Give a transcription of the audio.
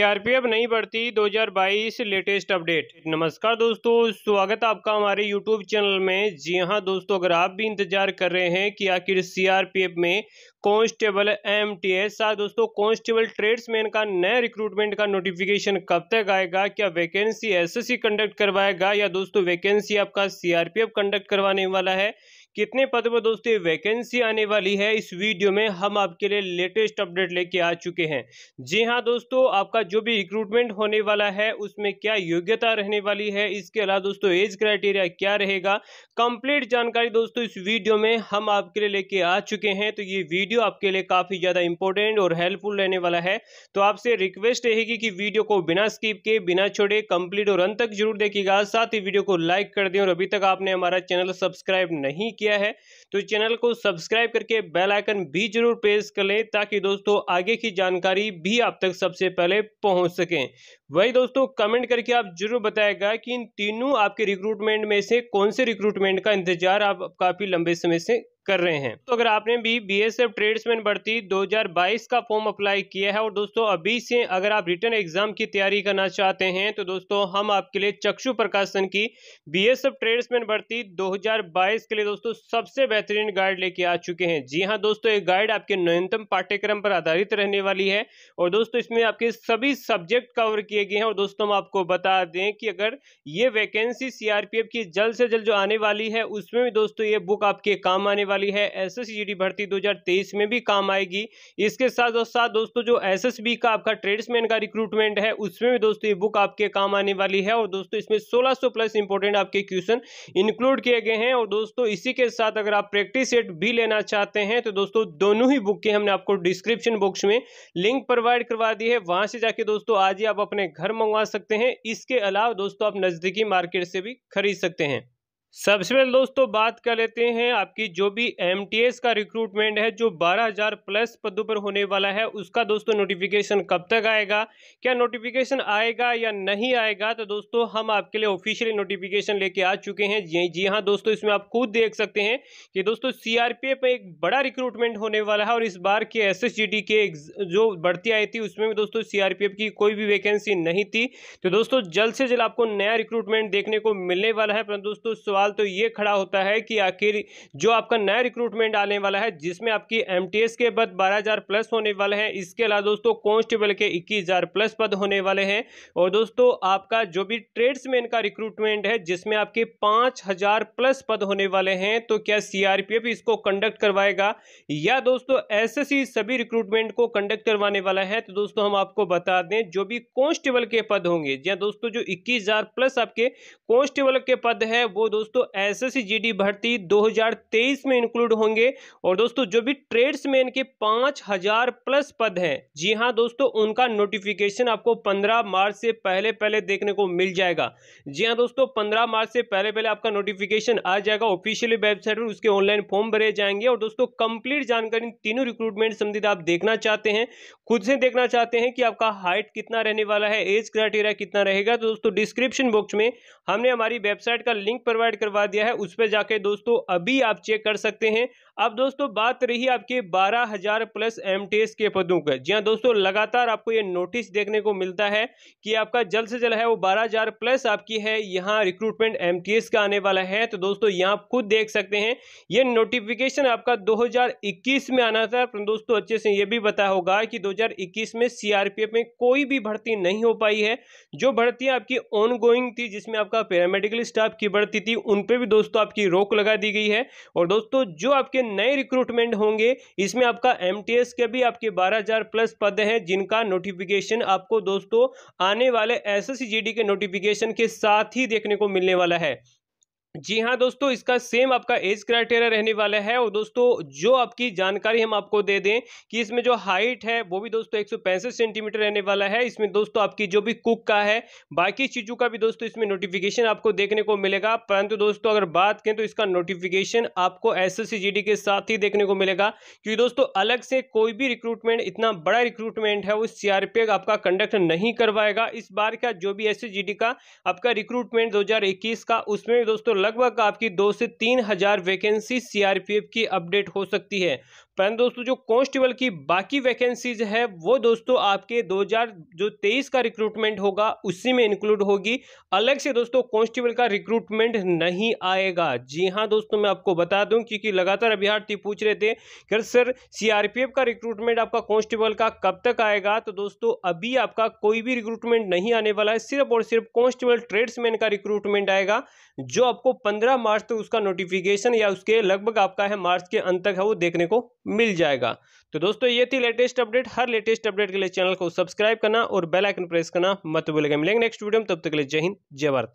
CRPF नहीं बढ़ती 2022 latest update नमस्कार दोस्तों स्वागत आपका हमारे यूट्यूब चैनल में जी हां दोस्तों अगर आप भी इंतजार कर रहे हैं कि आखिर सीआरपीएफ में कांस्टेबल एमटीएस साथ हाँ दोस्तों कांस्टेबल ट्रेड्समैन का नया रिक्रूटमेंट का नोटिफिकेशन कब तक आएगा क्या वैकेंसी एसएससी कंडक्ट करवाएगा या दोस्तों वैकेंसी आपका सीआरपीएफ कंडक्ट करवाने वाला है कितने पद पर दोस्तों वैकेंसी आने वाली है इस वीडियो में हम आपके लिए लेटेस्ट अपडेट लेके आ चुके हैं जी हाँ दोस्तों आपका जो भी रिक्रूटमेंट होने वाला है उसमें क्या योग्यता रहने वाली है इसके अलावा दोस्तों एज क्राइटेरिया क्या रहेगा कंप्लीट जानकारी दोस्तों इस वीडियो में हम आपके लिए लेके आ चुके हैं तो ये वीडियो आपके लिए काफ़ी ज़्यादा इंपॉर्टेंट और हेल्पफुल रहने वाला है तो आपसे रिक्वेस्ट रहेगी कि वीडियो को बिना स्कीप के बिना छोड़े कंप्लीट और अंत तक जरूर देखिएगा साथ ही वीडियो को लाइक कर दें और अभी तक आपने हमारा चैनल सब्सक्राइब नहीं किया है तो चैनल को सब्सक्राइब करके बेल आइकन भी जरूर प्रेस कर लें ताकि दोस्तों आगे की जानकारी भी आप तक सबसे पहले पहुंच सकें वही दोस्तों कमेंट करके आप जरूर बताएगा कि इन तीनों आपके रिक्रूटमेंट में से कौन से रिक्रूटमेंट का इंतजार आप काफ़ी लंबे समय से कर रहे हैं तो अगर आपने भी बी एस एफ ट्रेड्समैन भर्ती 2022 का फॉर्म अप्लाई किया है और दोस्तों अभी से अगर आप रिटर्न एग्जाम की तैयारी करना चाहते हैं तो दोस्तों हम आपके लिए चक्षु प्रकाशन की बी एस एफ ट्रेड्समैन भर्ती बाईस के लिए दोस्तों सबसे बेहतरीन गाइड लेके आ चुके हैं जी हाँ दोस्तों ये गाइड आपके न्यूनतम पाठ्यक्रम पर आधारित रहने वाली है और दोस्तों इसमें आपके सभी सब्जेक्ट कवर किए किए गए हैं और दोस्तों हम आपको बता दें कि अगर ये वैकेंसी सीआरपीएफ की जल्द से जल्द जो आने वाली है उसमें भी दोस्तों ये बुक आपके काम आने वाली है एस एस भर्ती 2023 में भी काम आएगी इसके साथ और साथ दोस्तों जो एस का आपका ट्रेड्समैन का रिक्रूटमेंट है उसमें भी दोस्तों ये बुक आपके काम आने वाली है और दोस्तों इसमें सोलह प्लस इंपॉर्टेंट आपके क्वेश्चन इंक्लूड किए गए हैं और दोस्तों इसी के साथ अगर आप प्रैक्टिस सेट भी लेना चाहते हैं तो दोस्तों दोनों ही बुक के हमने आपको डिस्क्रिप्शन बॉक्स में लिंक प्रोवाइड करवा दी है वहां से जाके दोस्तों आज ही आप अपने घर मंगवा सकते हैं इसके अलावा दोस्तों आप नज़दीकी मार्केट से भी खरीद सकते हैं सबसे पहले दोस्तों बात कर लेते हैं आपकी जो भी एम का रिक्रूटमेंट है जो 12,000 प्लस पदों पर होने वाला है उसका दोस्तों नोटिफिकेशन कब तक आएगा क्या नोटिफिकेशन आएगा या नहीं आएगा तो दोस्तों हम आपके लिए ऑफिशियली नोटिफिकेशन लेके आ चुके हैं जी जी हाँ दोस्तों इसमें आप खुद देख सकते हैं कि दोस्तों सी में एक बड़ा रिक्रूटमेंट होने वाला है और इस बार के एस के जो बढ़ती आई थी उसमें भी दोस्तों सी की कोई भी वैकेंसी नहीं थी तो दोस्तों जल्द से जल्द आपको नया रिक्रूटमेंट देखने को मिलने वाला है परंतु दोस्तों सवाल तो ये खड़ा होता है कि आखिर जो आपका नया रिक्रूटमेंट आने वाला है जिसमें आपकी एम के पद बारह प्लस होने वाले हैं इसके अलावा दोस्तों कॉन्स्टेबल के इक्कीस प्लस पद होने वाले हैं और दोस्तों आपका जो भी ट्रेड्समैन का रिक्रूटमेंट है जिसमें आपके पाँच प्लस पद होने वाले हैं तो क्या सीआरपीएफ इसको कंडक्ट करवाएगा या दोस्तों एसएससी सभी रिक्रूटमेंट को कंडक्ट करवाने वाला है तो दोस्तों हम आपको बता दें जो भी कांस्टेबल के पद होंगे या दोस्तों जो 21000 प्लस आपके कांस्टेबल के पद है वो दोस्तों दोस्तों एस एस भर्ती 2023 में इंक्लूड होंगे और दोस्तों जो भी ट्रेड्समैन के 5000 प्लस पद हैं जी हाँ दोस्तों उनका नोटिफिकेशन आपको 15 मार्च से पहले पहले देखने को मिल जाएगा जी हाँ दोस्तों 15 मार्च से पहले पहले आपका नोटिफिकेशन आ जाएगा ऑफिशियली वेबसाइट पर उसके ऑनलाइन फॉर्म भरे जाएंगे और दोस्तों कंप्लीट जानकारी तीनों रिक्रूटमेंट संबंधित आप देखना चाहते हैं खुद से देखना चाहते हैं कि आपका हाइट कितना रहने वाला है एज क्राइटेरिया कितना रहेगा तो दोस्तों डिस्क्रिप्शन बॉक्स में हमने हमारी वेबसाइट का लिंक प्रोवाइड करवा दिया है उस पर जाके दोस्तों अभी आप चेक कर सकते हैं अब दोस्तों बात रही आपके 12,000 प्लस एम के पदों का जी हाँ दोस्तों लगातार आपको ये नोटिस देखने को मिलता है कि आपका जल्द से जल्द है वो 12,000 प्लस आपकी है यहाँ रिक्रूटमेंट एम का आने वाला है तो दोस्तों यहाँ आप खुद देख सकते हैं ये नोटिफिकेशन आपका 2021 में आना था दोस्तों अच्छे से ये भी बताया होगा कि दो में सीआरपीएफ में कोई भी भर्ती नहीं हो पाई है जो भर्ती आपकी ऑन थी जिसमें आपका पैरामेडिकल स्टाफ की भर्ती थी उन पर भी दोस्तों आपकी रोक लगा दी गई है और दोस्तों जो आपके नए रिक्रूटमेंट होंगे इसमें आपका एम के भी आपके 12000 प्लस पद हैं जिनका नोटिफिकेशन आपको दोस्तों आने वाले एस के नोटिफिकेशन के साथ ही देखने को मिलने वाला है जी हाँ दोस्तों इसका सेम आपका एज क्राइटेरिया रहने वाला है और दोस्तों जो आपकी जानकारी हम आपको दे दें कि इसमें जो हाइट है वो भी दोस्तों एक सेंटीमीटर रहने वाला है इसमें दोस्तों आपकी जो भी कुक का है बाकी चीज़ों का भी दोस्तों इसमें नोटिफिकेशन आपको देखने को मिलेगा परंतु दोस्तों अगर बात करें तो इसका नोटिफिकेशन आपको एस एस के साथ ही देखने को मिलेगा क्योंकि दोस्तों अलग से कोई भी रिक्रूटमेंट इतना बड़ा रिक्रूटमेंट है वो सी आपका कंडक्ट नहीं करवाएगा इस बार का जो भी एस का आपका रिक्रूटमेंट दो का उसमें दोस्तों लगभग आपकी दो से तीन हजार वैकेंसी सीआरपीएफ की अपडेट हो सकती है परंतु दोस्तों जो कॉन्स्टेबल की बाकी वैकेंसीज है वो दोस्तों आपके 2000 जो तेईस का रिक्रूटमेंट होगा उसी में इंक्लूड होगी अलग से दोस्तों कॉन्स्टेबल का रिक्रूटमेंट नहीं आएगा जी हाँ दोस्तों मैं आपको बता दूं क्योंकि लगातार अभ्यार्थी पूछ रहे थे कि सर सीआरपीएफ का रिक्रूटमेंट आपका कॉन्स्टेबल का कब तक आएगा तो दोस्तों अभी आपका कोई भी रिक्रूटमेंट नहीं आने वाला है सिर्फ और सिर्फ कॉन्स्टेबल ट्रेड्समैन का रिक्रूटमेंट आएगा जो आपको पंद्रह मार्च तक तो उसका नोटिफिकेशन या उसके लगभग आपका है मार्च के अंत तक है वो देखने को मिल जाएगा तो दोस्तों ये थी लेटेस्ट अपडेट हर लेटेस्ट अपडेट के लिए चैनल को सब्सक्राइब करना और बेल आइकन प्रेस करना मत भूलेगा मिलेंगे नेक्स्ट वीडियो में तब तक के लिए जय हिंद जय भारत